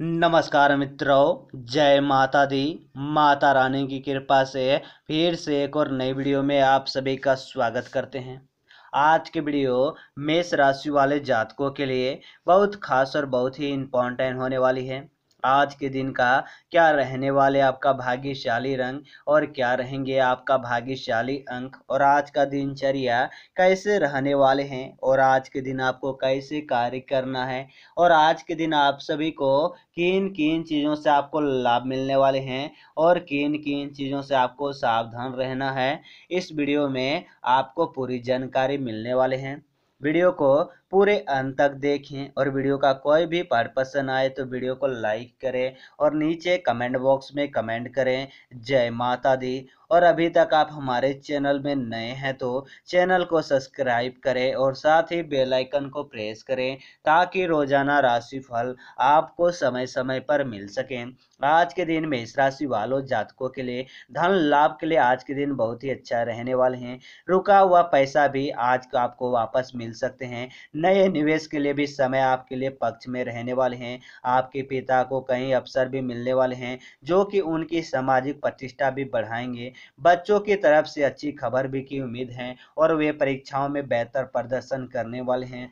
नमस्कार मित्रों जय माता दी माता रानी की कृपा से फिर से एक और नई वीडियो में आप सभी का स्वागत करते हैं आज की वीडियो मेष राशि वाले जातकों के लिए बहुत खास और बहुत ही इम्पोर्टेंट होने वाली है आज के दिन का क्या रहने वाले आपका भाग्यशाली रंग और क्या रहेंगे आपका भाग्यशाली अंक और आज का दिनचर्या कैसे रहने वाले हैं और आज के दिन आपको कैसे कार्य करना है और आज के दिन आप सभी को किन किन चीज़ों से आपको लाभ मिलने वाले हैं और किन किन चीज़ों से आपको सावधान रहना है इस वीडियो में आपको पूरी जानकारी मिलने वाले हैं वीडियो को पूरे अंत तक देखें और वीडियो का कोई भी पार्ट पसंद आए तो वीडियो को लाइक करें और नीचे कमेंट बॉक्स में कमेंट करें जय माता दी और अभी तक आप हमारे चैनल में नए हैं तो चैनल को सब्सक्राइब करें और साथ ही बेल आइकन को प्रेस करें ताकि रोजाना राशि फल आपको समय समय पर मिल सके आज के दिन मेष राशि वालों जातकों के लिए धन लाभ के लिए आज के दिन बहुत ही अच्छा रहने वाले हैं रुका हुआ पैसा भी आज आपको वापस मिल सकते हैं नए निवेश के लिए भी समय आपके लिए पक्ष में रहने वाले हैं आपके पिता को कई अवसर भी मिलने वाले हैं जो कि उनकी सामाजिक प्रतिष्ठा भी बढ़ाएंगे बच्चों की तरफ से अच्छी खबर भी की उम्मीद है और वे परीक्षाओं में बेहतर प्रदर्शन करने वाले हैं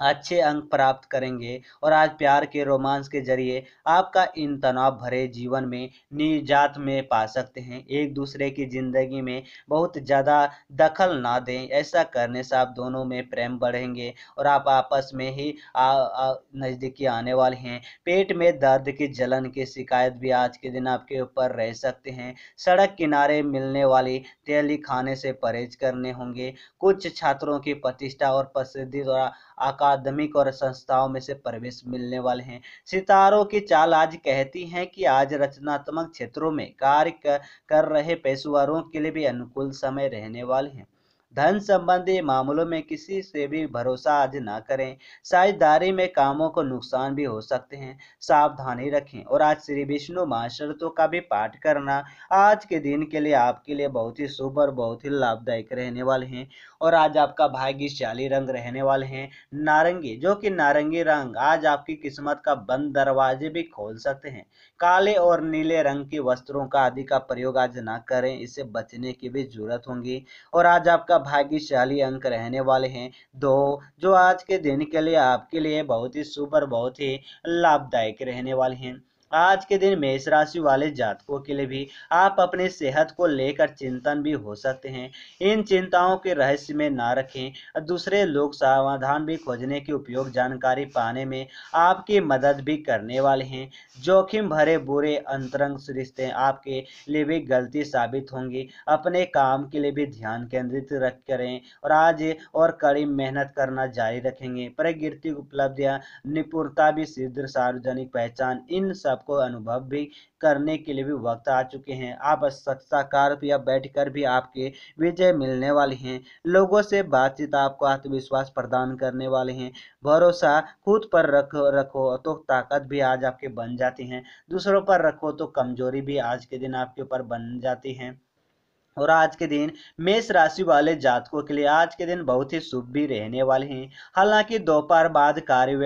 अच्छे अंक प्राप्त करेंगे और आज प्यार के रोमांस के जरिए आपका इन तनाव भरे जीवन में निजात में पा सकते हैं एक दूसरे की ज़िंदगी में बहुत ज़्यादा दखल ना दें ऐसा करने से आप दोनों में प्रेम बढ़ेंगे और आप आपस में ही नज़दीकी आने वाले हैं पेट में दर्द की जलन की शिकायत भी आज के दिन आपके ऊपर रह सकते हैं सड़क किनारे मिलने वाली तेली खाने से परहेज करने होंगे कुछ छात्रों की प्रतिष्ठा और प्रसिद्धि द्वारा आकार अकादमिक और संस्थाओं में से प्रवेश मिलने वाले हैं सितारों की चाल आज कहती है कि आज रचनात्मक क्षेत्रों में कार्य कर रहे पेशेवरों के लिए भी अनुकूल समय रहने वाले हैं धन संबंधी मामलों में किसी से भी भरोसा आज ना करें साझेदारी में कामों को नुकसान भी हो सकते हैं सावधानी रखें और आज श्री विष्णु महाशरतों का भी पाठ करना आज के दिन के लिए आपके लिए बहुत ही शुभ और बहुत ही लाभदायक रहने वाले हैं और आज आपका भाग्यशाली रंग रहने वाले हैं नारंगी जो कि नारंगी रंग आज आपकी किस्मत का बंद दरवाजे भी खोल सकते हैं काले और नीले रंग के वस्त्रों का आदि का प्रयोग आज ना करें इससे बचने की भी जरूरत होगी और आज आपका भाग्यशाली अंक रहने वाले हैं दो जो आज के दिन के लिए आपके लिए बहुत ही सुपर बहुत ही लाभदायक रहने वाले हैं आज के दिन मेष राशि वाले जातकों के लिए भी आप अपने सेहत को लेकर चिंतन भी हो सकते हैं इन चिंताओं के रहस्य में ना रखें दूसरे लोग समाधान भी खोजने के उपयोग जानकारी पाने में आपकी मदद भी करने वाले हैं जोखिम भरे बुरे अंतरंग रिश्ते आपके लिए भी गलती साबित होंगी अपने काम के लिए भी ध्यान केंद्रित रख करें और आज और कड़ी मेहनत करना जारी रखेंगे प्रकृति उपलब्धियां निपुणता भी सिद्ध सार्वजनिक पहचान इन सब आपको अनुभव भी करने के लिए भी वक्त आ चुके हैं आप साक्षाकार या बैठकर भी आपके विजय मिलने वाले हैं लोगों से बातचीत आपको आत्मविश्वास प्रदान करने वाले हैं भरोसा खुद पर रखो रखो तो ताकत भी आज आपके बन जाती हैं दूसरों पर रखो तो कमजोरी भी आज के दिन आपके ऊपर बन जाती हैं और आज के दिन मेष राशि वाले जातकों के लिए आज के दिन बहुत ही शुभ भी रहने वाले हैं हालांकि दोपहर बाद कार्य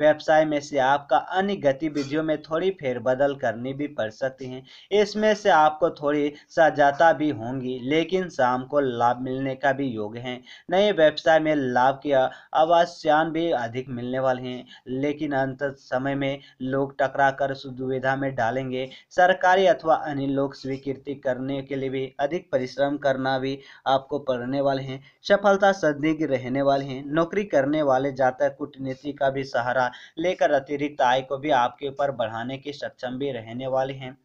व्यवसाय में से आपका अन्य गतिविधियों में थोड़ी फेरबदल करनी भी पड़ सकती है इसमें से आपको थोड़ी सजाता भी होंगी लेकिन शाम को लाभ मिलने का भी योग है नए व्यवसाय में लाभ के आवास्यान भी अधिक मिलने वाले हैं लेकिन अंत समय में लोग टकरा कर सुविधा में डालेंगे सरकारी अथवा अन्य लोग स्वीकृति करने के लिए भी अधिक परिश्रम करना भी आपको पड़ने वाले हैं सफलता संदिग्ध रहने वाले हैं नौकरी करने वाले जातक कूटनीति का भी सहारा लेकर अतिरिक्त आय को भी आपके ऊपर बढ़ाने के सक्षम भी रहने वाले हैं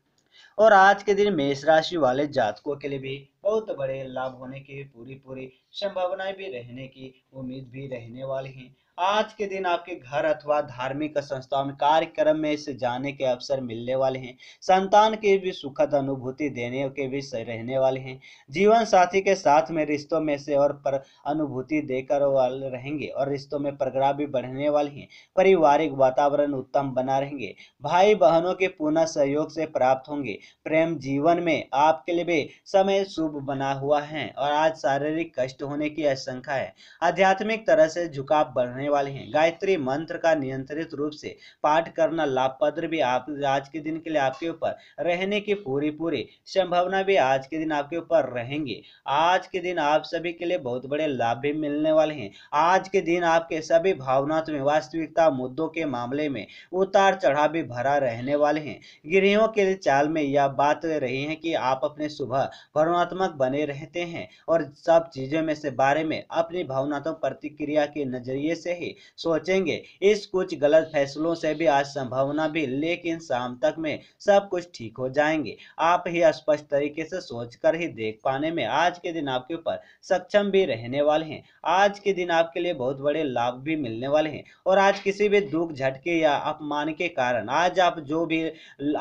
और आज के दिन मेष राशि वाले जातकों के लिए भी बहुत बड़े लाभ होने की पूरी पूरी संभावनाएं भी रहने की उम्मीद भी रहने वाली है आज के दिन आपके घर अथवा धार्मिक संस्थाओं में कार्यक्रम में इस जाने के अवसर मिलने वाले हैं संतान के भी सुखद अनुभूति देने के भी रहने वाले हैं जीवन साथी के साथ में रिश्तों में से और पर अनुभूति देकर वाले रहेंगे और रिश्तों में प्रगड़ा भी बढ़ने वाले हैं पारिवारिक वातावरण उत्तम बना रहेंगे भाई बहनों के पुनः सहयोग से प्राप्त होंगे प्रेम जीवन में आपके लिए भी समय शुभ यूट्यूब बना हुआ है और आज शारीरिक कष्ट होने की आशंका है आध्यात्मिक तरह से झुकाव बढ़ने वाले हैं गायत्री मंत्र का नियंत्रित रूप से पाठ करना लाभपत्र भी आप आज के दिन के लिए आपके ऊपर रहने की पूरी पूरी संभावना भी आज के दिन आपके ऊपर रहेंगे आज के दिन आप सभी के लिए बहुत बड़े लाभ भी मिलने वाले हैं आज के दिन आपके सभी भावनात्मक वास्तविकता मुद्दों के मामले में उतार चढ़ाव भी भरा रहने वाले हैं गृहियों के चाल में यह बात रही है कि आप अपने सुबह भरणात्मक सकारात्मक बने रहते हैं और सब चीज़ों में से बारे में अपनी भावनात्मक प्रतिक्रिया के नज़रिए से ही सोचेंगे इस कुछ गलत फैसलों से भी आज संभावना भी लेकिन शाम तक में सब कुछ ठीक हो जाएंगे आप ही स्पष्ट तरीके से सोचकर ही देख पाने में आज के दिन आपके ऊपर सक्षम भी रहने वाले हैं आज के दिन आपके लिए बहुत बड़े लाभ भी मिलने वाले हैं और आज किसी भी दुख झटके या अपमान के कारण आज आप जो भी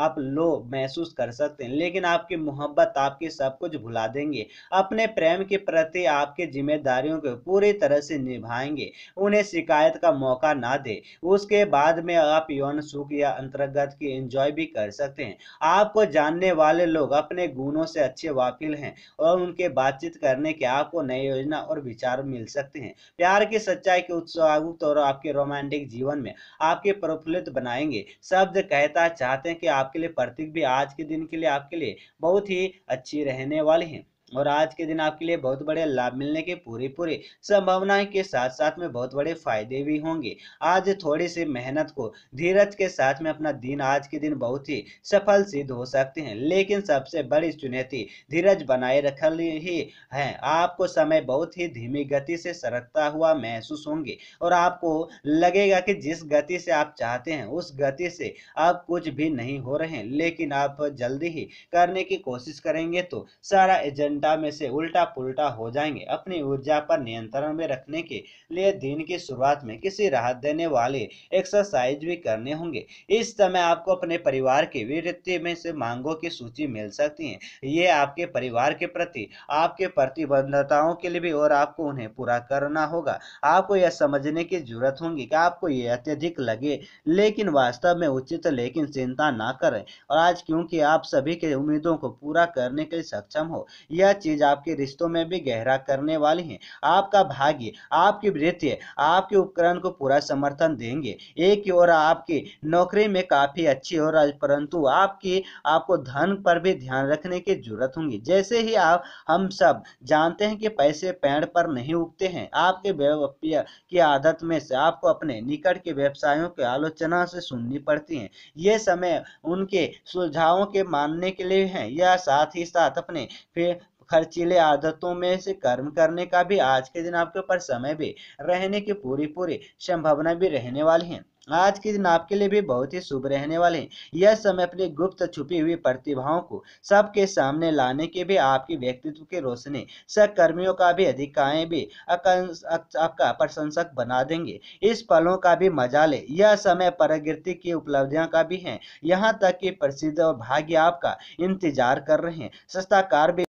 आप लो महसूस कर सकते हैं लेकिन आपकी मोहब्बत आपकी सब कुछ भुला देंगे अपने प्रेम के प्रति आपके जिम्मेदारियों को पूरी तरह से निभाएंगे उन्हें शिकायत का मौका ना दे उसके बाद में आप यौन सुख या अंतर्गत की एंजॉय भी कर सकते हैं आपको जानने वाले लोग अपने गुणों से अच्छे वाकिल हैं और उनके बातचीत करने के आपको नए योजना और विचार मिल सकते हैं प्यार की सच्चाई के उत्साह और आपके रोमांटिक जीवन में आपके प्रफुल्लित बनाएंगे शब्द कहता चाहते हैं कि आपके लिए प्रतीक भी आज के दिन के लिए आपके लिए बहुत ही अच्छी रहने वाली है और आज के दिन आपके लिए बहुत बड़े लाभ मिलने के पूरी पूरी संभावनाएं के साथ साथ में बहुत बड़े फायदे भी होंगे आज थोड़ी सी मेहनत को धीरज के साथ में अपना दिन आज के दिन बहुत ही सफल सिद्ध हो सकते हैं लेकिन सबसे बड़ी चुनौती धीरज बनाए रख ही है आपको समय बहुत ही धीमी गति से सरकता हुआ महसूस होंगे और आपको लगेगा कि जिस गति से आप चाहते हैं उस गति से आप कुछ भी नहीं हो रहे हैं लेकिन आप जल्दी ही करने की कोशिश करेंगे तो सारा एजेंडा चिंता में से उल्टा पुल्टा हो जाएंगे अपनी ऊर्जा पर नियंत्रण में रखने के लिए दिन की शुरुआत में किसी राहत देने वाले एक्सरसाइज भी करने होंगे इस समय आपको अपने परिवार के विवृत्ति में से मांगों की सूची मिल सकती है ये आपके परिवार के प्रति आपके प्रतिबद्धताओं के लिए भी और आपको उन्हें पूरा करना होगा आपको यह समझने की जरूरत होगी कि आपको ये अत्यधिक लगे लेकिन वास्तव में उचित लेकिन चिंता ना करें और आज क्योंकि आप सभी के उम्मीदों को पूरा करने के लिए सक्षम हो यह यह चीज आपके रिश्तों में भी गहरा करने वाली है आपका भाग्य आपकी वृत्ति आपके उपकरण को पूरा समर्थन देंगे एक और ओर आपकी नौकरी में काफी अच्छी हो रहा है परंतु आपकी आपको धन पर भी ध्यान रखने की जरूरत होगी जैसे ही आप हम सब जानते हैं कि पैसे पेड़ पर नहीं उगते हैं आपके की आदत में से आपको अपने निकट के व्यवसायों की आलोचना से सुननी पड़ती है ये समय उनके सुझावों के मानने के लिए है यह साथ ही साथ अपने खर्चीले आदतों में से कर्म करने का भी आज के दिन आपके ऊपर समय भी रहने की पूरी पूरी संभावना भी रहने वाली है आज के दिन आपके लिए भी बहुत ही शुभ रहने वाले हैं यह समय अपनी गुप्त छुपी हुई प्रतिभाओं को सबके सामने लाने के भी आपके व्यक्तित्व की रोशनी सहकर्मियों का भी अधिकाएं भी आपका प्रशंसक बना देंगे इस पलों का भी मजा ले यह समय प्रगृति की उपलब्धियां का भी है यहाँ तक कि प्रसिद्ध और भाग्य आपका इंतजार कर रहे हैं सस्ता कार भी